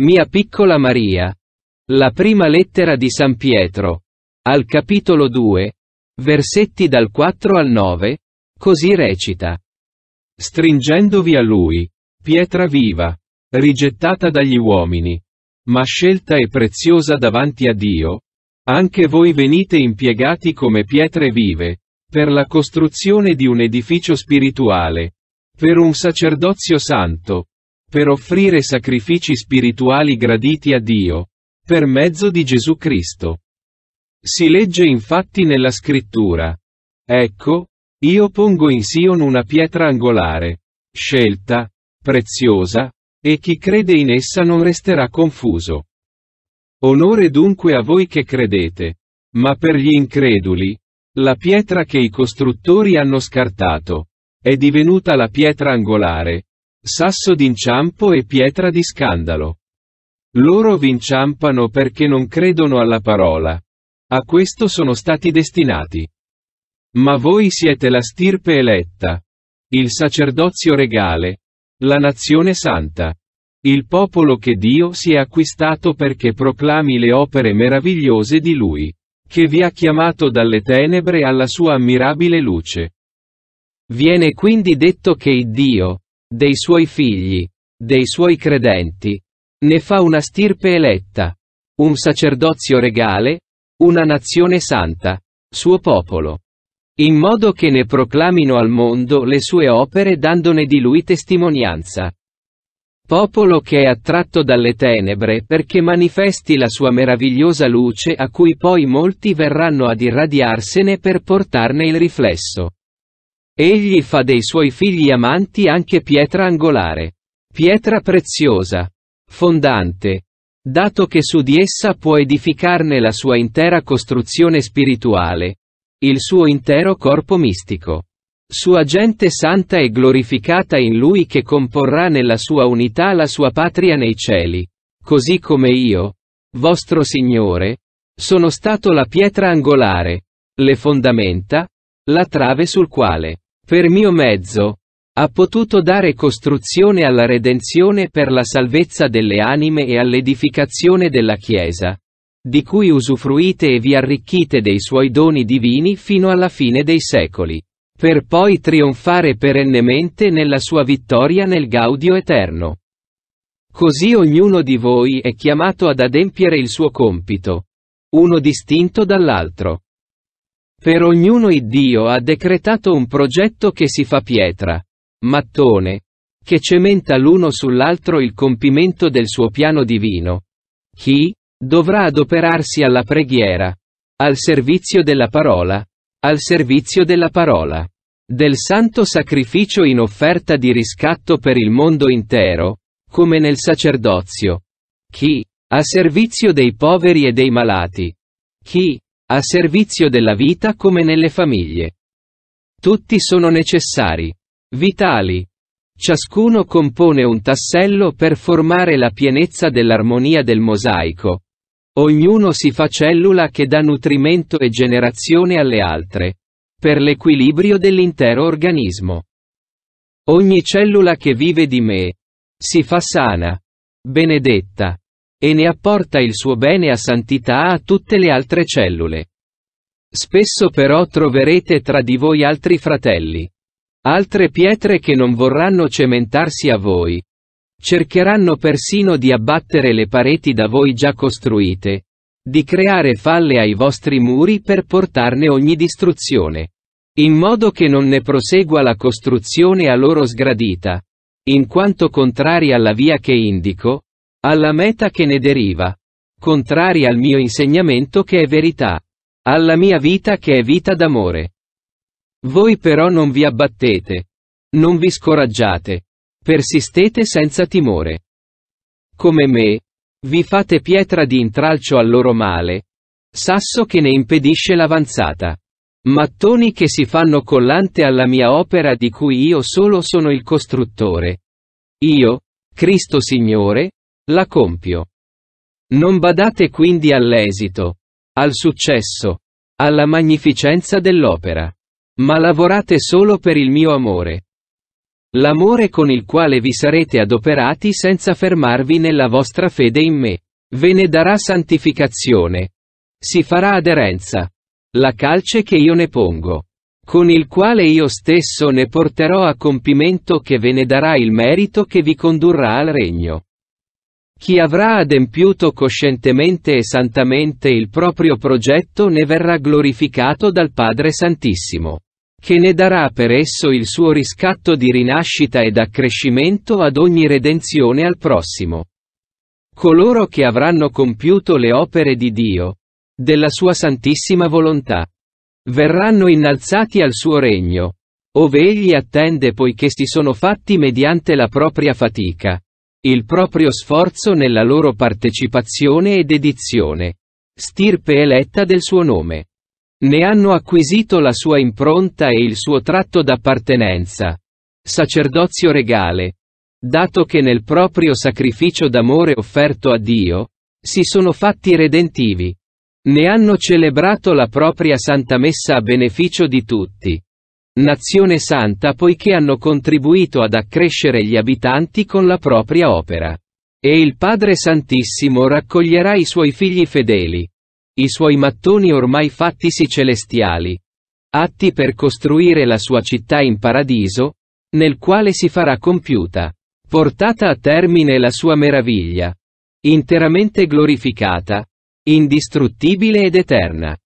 Mia piccola Maria. La prima lettera di San Pietro. Al capitolo 2, versetti dal 4 al 9, così recita. Stringendovi a lui, pietra viva, rigettata dagli uomini, ma scelta e preziosa davanti a Dio, anche voi venite impiegati come pietre vive, per la costruzione di un edificio spirituale, per un sacerdozio santo, per offrire sacrifici spirituali graditi a Dio, per mezzo di Gesù Cristo. Si legge infatti nella scrittura. Ecco, io pongo in Sion una pietra angolare, scelta, preziosa, e chi crede in essa non resterà confuso. Onore dunque a voi che credete, ma per gli increduli, la pietra che i costruttori hanno scartato, è divenuta la pietra angolare, sasso d'inciampo e pietra di scandalo. Loro v'inciampano perché non credono alla parola. A questo sono stati destinati. Ma voi siete la stirpe eletta, il sacerdozio regale, la nazione santa, il popolo che Dio si è acquistato perché proclami le opere meravigliose di Lui, che vi ha chiamato dalle tenebre alla sua ammirabile luce. Viene quindi detto che Dio, dei suoi figli, dei suoi credenti. Ne fa una stirpe eletta, un sacerdozio regale, una nazione santa, suo popolo, in modo che ne proclamino al mondo le sue opere dandone di lui testimonianza. Popolo che è attratto dalle tenebre perché manifesti la sua meravigliosa luce a cui poi molti verranno ad irradiarsene per portarne il riflesso. Egli fa dei suoi figli amanti anche pietra angolare. Pietra preziosa. Fondante. Dato che su di essa può edificarne la sua intera costruzione spirituale. Il suo intero corpo mistico. Sua gente santa e glorificata in lui che comporrà nella sua unità la sua patria nei cieli. Così come io, vostro Signore, sono stato la pietra angolare, le fondamenta, la trave sul quale, per mio mezzo, ha potuto dare costruzione alla redenzione per la salvezza delle anime e all'edificazione della Chiesa, di cui usufruite e vi arricchite dei suoi doni divini fino alla fine dei secoli, per poi trionfare perennemente nella sua vittoria nel gaudio eterno. Così ognuno di voi è chiamato ad adempiere il suo compito, uno distinto dall'altro. Per ognuno Iddio ha decretato un progetto che si fa pietra, mattone, che cementa l'uno sull'altro il compimento del suo piano divino. Chi dovrà adoperarsi alla preghiera, al servizio della parola, al servizio della parola, del santo sacrificio in offerta di riscatto per il mondo intero, come nel sacerdozio. Chi, a servizio dei poveri e dei malati. Chi, a servizio della vita come nelle famiglie. Tutti sono necessari, vitali. Ciascuno compone un tassello per formare la pienezza dell'armonia del mosaico. Ognuno si fa cellula che dà nutrimento e generazione alle altre. Per l'equilibrio dell'intero organismo. Ogni cellula che vive di me si fa sana, benedetta, e ne apporta il suo bene a santità a tutte le altre cellule. Spesso però troverete tra di voi altri fratelli. Altre pietre che non vorranno cementarsi a voi. Cercheranno persino di abbattere le pareti da voi già costruite, di creare falle ai vostri muri per portarne ogni distruzione, in modo che non ne prosegua la costruzione a loro sgradita, in quanto contrari alla via che indico, alla meta che ne deriva, contraria al mio insegnamento che è verità, alla mia vita che è vita d'amore. Voi però non vi abbattete, non vi scoraggiate, persistete senza timore. Come me, vi fate pietra di intralcio al loro male, sasso che ne impedisce l'avanzata. Mattoni che si fanno collante alla mia opera di cui io solo sono il costruttore. Io, Cristo Signore, la compio. Non badate quindi all'esito, al successo, alla magnificenza dell'opera. Ma lavorate solo per il mio amore. L'amore con il quale vi sarete adoperati senza fermarvi nella vostra fede in me. Ve ne darà santificazione. Si farà aderenza. La calce che io ne pongo. Con il quale io stesso ne porterò a compimento che ve ne darà il merito che vi condurrà al regno. Chi avrà adempiuto coscientemente e santamente il proprio progetto ne verrà glorificato dal Padre Santissimo, che ne darà per esso il suo riscatto di rinascita ed accrescimento ad ogni redenzione al prossimo. Coloro che avranno compiuto le opere di Dio, della sua santissima volontà, verranno innalzati al suo regno, ove egli attende poiché si sono fatti mediante la propria fatica, il proprio sforzo nella loro partecipazione e dedizione. Stirpe eletta del suo nome. Ne hanno acquisito la sua impronta e il suo tratto d'appartenenza. Sacerdozio regale. Dato che nel proprio sacrificio d'amore offerto a Dio, si sono fatti redentivi. Ne hanno celebrato la propria santa messa a beneficio di tutti nazione santa poiché hanno contribuito ad accrescere gli abitanti con la propria opera. E il Padre Santissimo raccoglierà i suoi figli fedeli, i suoi mattoni ormai fattisi celestiali, atti per costruire la sua città in paradiso, nel quale si farà compiuta, portata a termine la sua meraviglia, interamente glorificata, indistruttibile ed eterna.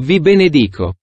Vi benedico.